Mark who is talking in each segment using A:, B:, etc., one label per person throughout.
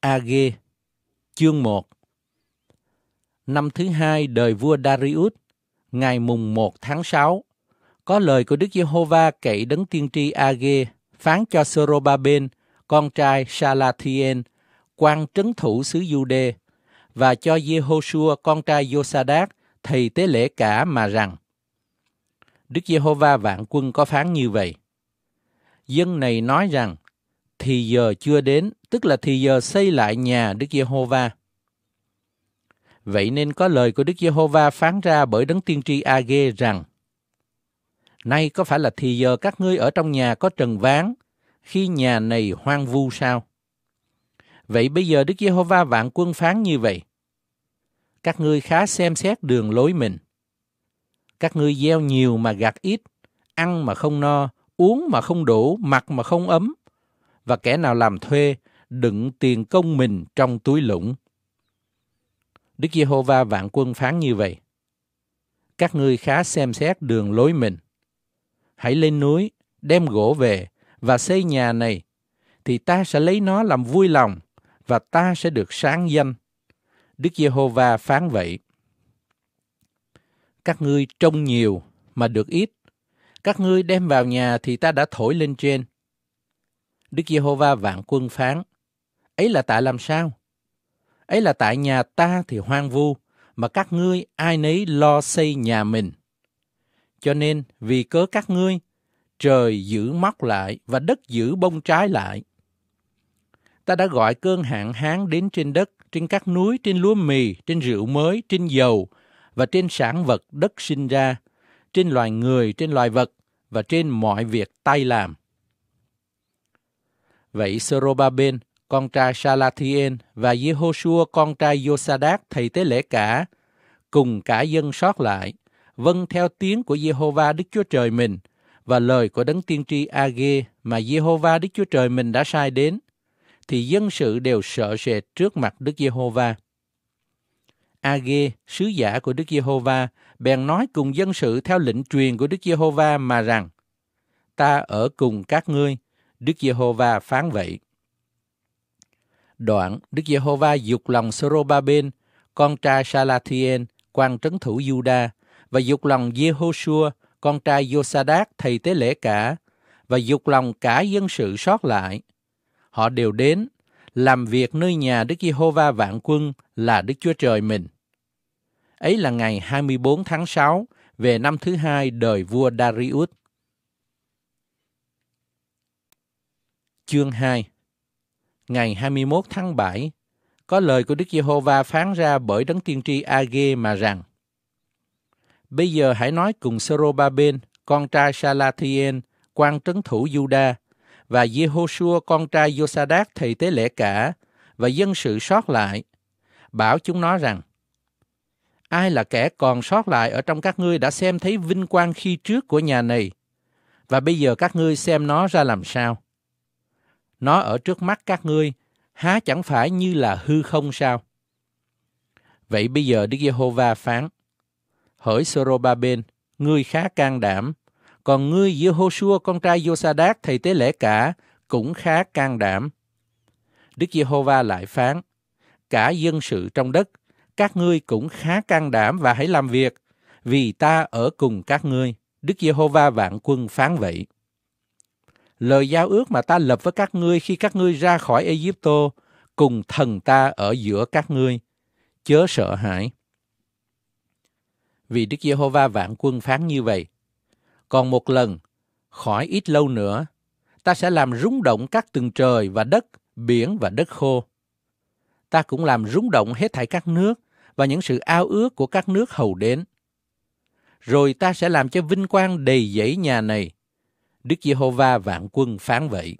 A: AG Chương 1 Năm thứ hai đời vua Darius, ngày mùng 1 tháng 6, có lời của Đức Giê-hô-va cậy đấng tiên tri AG phán cho ba Sorobaben, con trai Salathiel, quan trấn thủ xứ Jude và cho Ze-ho-sua, con trai Josadak thầy tế lễ cả mà rằng Đức Giê-hô-va vạn quân có phán như vậy. Dân này nói rằng, thì giờ chưa đến, tức là thì giờ xây lại nhà Đức Giê-hô-va. Vậy nên có lời của Đức Giê-hô-va phán ra bởi đấng tiên tri a gê rằng: Nay có phải là thì giờ các ngươi ở trong nhà có trần ván, khi nhà này hoang vu sao? Vậy bây giờ Đức Giê-hô-va vạn quân phán như vậy: Các ngươi khá xem xét đường lối mình. Các ngươi gieo nhiều mà gặt ít, ăn mà không no, uống mà không đủ, mặc mà không ấm, và kẻ nào làm thuê đựng tiền công mình trong túi lũng. Đức Giê-hô-va vạn quân phán như vậy. Các ngươi khá xem xét đường lối mình. Hãy lên núi, đem gỗ về và xây nhà này, thì ta sẽ lấy nó làm vui lòng và ta sẽ được sáng danh. Đức Giê-hô-va phán vậy. Các ngươi trông nhiều mà được ít. Các ngươi đem vào nhà thì ta đã thổi lên trên. Đức Giê-hô-va vạn quân phán, Ấy là tại làm sao? Ấy là tại nhà ta thì hoang vu, mà các ngươi ai nấy lo xây nhà mình. Cho nên, vì cớ các ngươi, trời giữ móc lại và đất giữ bông trái lại. Ta đã gọi cơn hạn hán đến trên đất, trên các núi, trên lúa mì, trên rượu mới, trên dầu và trên sản vật đất sinh ra, trên loài người, trên loài vật và trên mọi việc tay làm. Vậy Sorobaben con trai Salathiel và Jehoshua con trai Josadak thầy tế lễ cả, cùng cả dân sót lại, vâng theo tiếng của Jehovah Đức Chúa Trời mình và lời của đấng tiên tri Age mà Jehovah Đức Chúa Trời mình đã sai đến, thì dân sự đều sợ sệt trước mặt Đức Jehovah. Age, sứ giả của Đức Jehovah bèn nói cùng dân sự theo lệnh truyền của Đức Jehovah mà rằng: Ta ở cùng các ngươi, Đức Jehovah phán vậy. Đoạn, Đức Giê-hô-va dục lòng Sorobaben, con trai Salathien, quan trấn thủ Juda, và dục lòng Jehoshua, con trai Josadak thầy tế lễ cả, và dục lòng cả dân sự sót lại. Họ đều đến, làm việc nơi nhà Đức Giê-hô-va vạn quân là Đức Chúa Trời mình. Ấy là ngày 24 tháng 6 về năm thứ hai đời vua Darius. Chương 2 ngày 21 tháng 7, có lời của Đức Giê-hô-va phán ra bởi đấng tiên tri A-gê mà rằng: Bây giờ hãy nói cùng sơ ba bên con trai Salatien, quan trấn thủ Juda, và Giê-hô-xua con trai Josadak thầy tế lễ cả và dân sự sót lại, bảo chúng nó rằng: Ai là kẻ còn sót lại ở trong các ngươi đã xem thấy vinh quang khi trước của nhà này, và bây giờ các ngươi xem nó ra làm sao? nó ở trước mắt các ngươi, há chẳng phải như là hư không sao? Vậy bây giờ Đức Giê-hô-va phán, Hỡi bên ngươi khá can đảm, còn ngươi Giê-hô-xua con trai Giô-sa-đát thầy tế lễ cả cũng khá can đảm. Đức Giê-hô-va lại phán, cả dân sự trong đất, các ngươi cũng khá can đảm và hãy làm việc, vì ta ở cùng các ngươi. Đức Giê-hô-va vạn quân phán vậy lời giao ước mà ta lập với các ngươi khi các ngươi ra khỏi Egypto, cùng thần ta ở giữa các ngươi, chớ sợ hãi. Vì Đức Giê-hô-va vạn quân phán như vậy, còn một lần, khỏi ít lâu nữa, ta sẽ làm rúng động các tầng trời và đất, biển và đất khô. Ta cũng làm rúng động hết thảy các nước và những sự ao ước của các nước hầu đến. Rồi ta sẽ làm cho vinh quang đầy dẫy nhà này, Đức Giê-hô-va vạn quân phán vậy.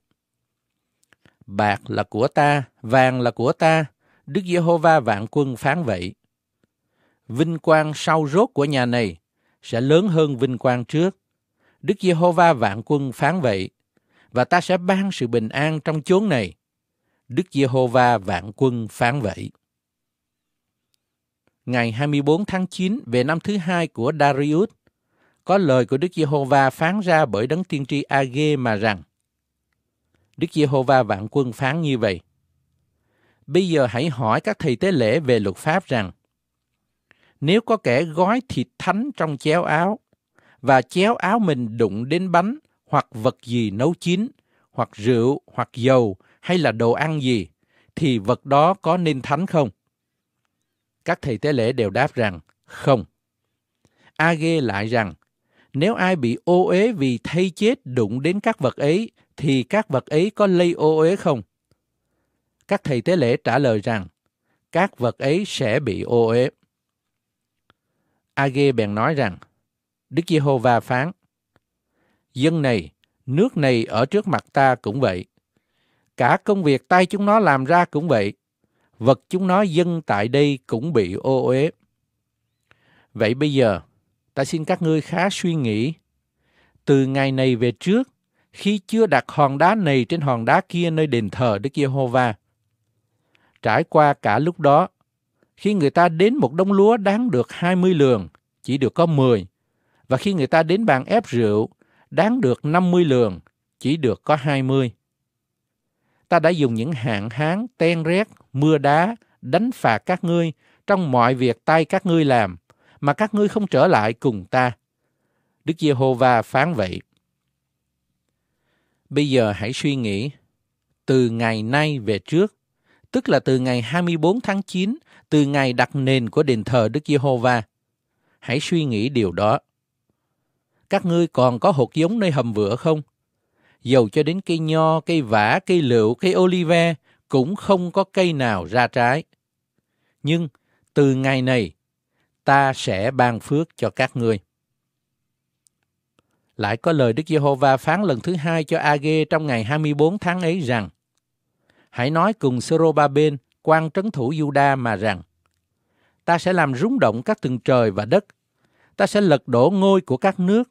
A: Bạc là của ta, vàng là của ta, Đức Giê-hô-va vạn quân phán vậy. Vinh quang sau rốt của nhà này sẽ lớn hơn vinh quang trước. Đức Giê-hô-va vạn quân phán vậy, và ta sẽ ban sự bình an trong chốn này. Đức Giê-hô-va vạn quân phán vậy. Ngày 24 tháng 9 về năm thứ hai của Darius, có lời của Đức Giê-hô-va phán ra bởi đấng tiên tri A-gê mà rằng Đức Giê-hô-va vạn quân phán như vậy. Bây giờ hãy hỏi các thầy tế lễ về luật pháp rằng nếu có kẻ gói thịt thánh trong chéo áo và chéo áo mình đụng đến bánh hoặc vật gì nấu chín hoặc rượu hoặc dầu hay là đồ ăn gì thì vật đó có nên thánh không? Các thầy tế lễ đều đáp rằng không. A-gê lại rằng nếu ai bị ô uế vì thay chết đụng đến các vật ấy thì các vật ấy có lây ô uế không? Các thầy tế lễ trả lời rằng các vật ấy sẽ bị ô uế. Age bèn nói rằng Đức Giê-hô-va phán Dân này, nước này ở trước mặt ta cũng vậy. Cả công việc tay chúng nó làm ra cũng vậy. Vật chúng nó dân tại đây cũng bị ô uế. Vậy bây giờ, ta xin các ngươi khá suy nghĩ. Từ ngày này về trước, khi chưa đặt hòn đá này trên hòn đá kia nơi đền thờ Đức Giê-hô-va. Trải qua cả lúc đó, khi người ta đến một đống lúa đáng được 20 lượng, chỉ được có 10, và khi người ta đến bàn ép rượu, đáng được 50 lượng, chỉ được có 20. Ta đã dùng những hạn hán, ten rét, mưa đá đánh phạt các ngươi trong mọi việc tay các ngươi làm – mà các ngươi không trở lại cùng ta. Đức Giê-hô-va phán vậy. Bây giờ hãy suy nghĩ, từ ngày nay về trước, tức là từ ngày 24 tháng 9, từ ngày đặt nền của đền thờ Đức Giê-hô-va, hãy suy nghĩ điều đó. Các ngươi còn có hột giống nơi hầm vựa không? Dầu cho đến cây nho, cây vả, cây lựu, cây olive cũng không có cây nào ra trái. Nhưng từ ngày này, ta sẽ ban phước cho các ngươi. Lại có lời Đức Giê-hô-va phán lần thứ hai cho A-gê trong ngày 24 tháng ấy rằng, Hãy nói cùng sê rô bên quan trấn thủ Yu-đa mà rằng, Ta sẽ làm rúng động các tầng trời và đất, ta sẽ lật đổ ngôi của các nước,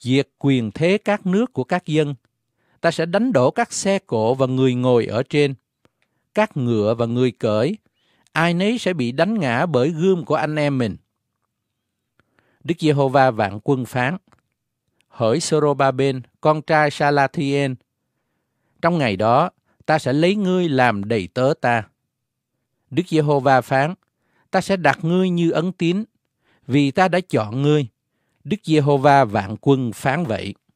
A: diệt quyền thế các nước của các dân, ta sẽ đánh đổ các xe cộ và người ngồi ở trên, các ngựa và người cởi, ai nấy sẽ bị đánh ngã bởi gươm của anh em mình. Đức Giê-hô-va vạn quân phán, hỡi sô rô ba Sorobaben, con trai sa la thi Salathiel, trong ngày đó ta sẽ lấy ngươi làm đầy tớ ta. Đức Giê-hô-va phán, ta sẽ đặt ngươi như ấn tín, vì ta đã chọn ngươi. Đức Giê-hô-va vạn quân phán vậy.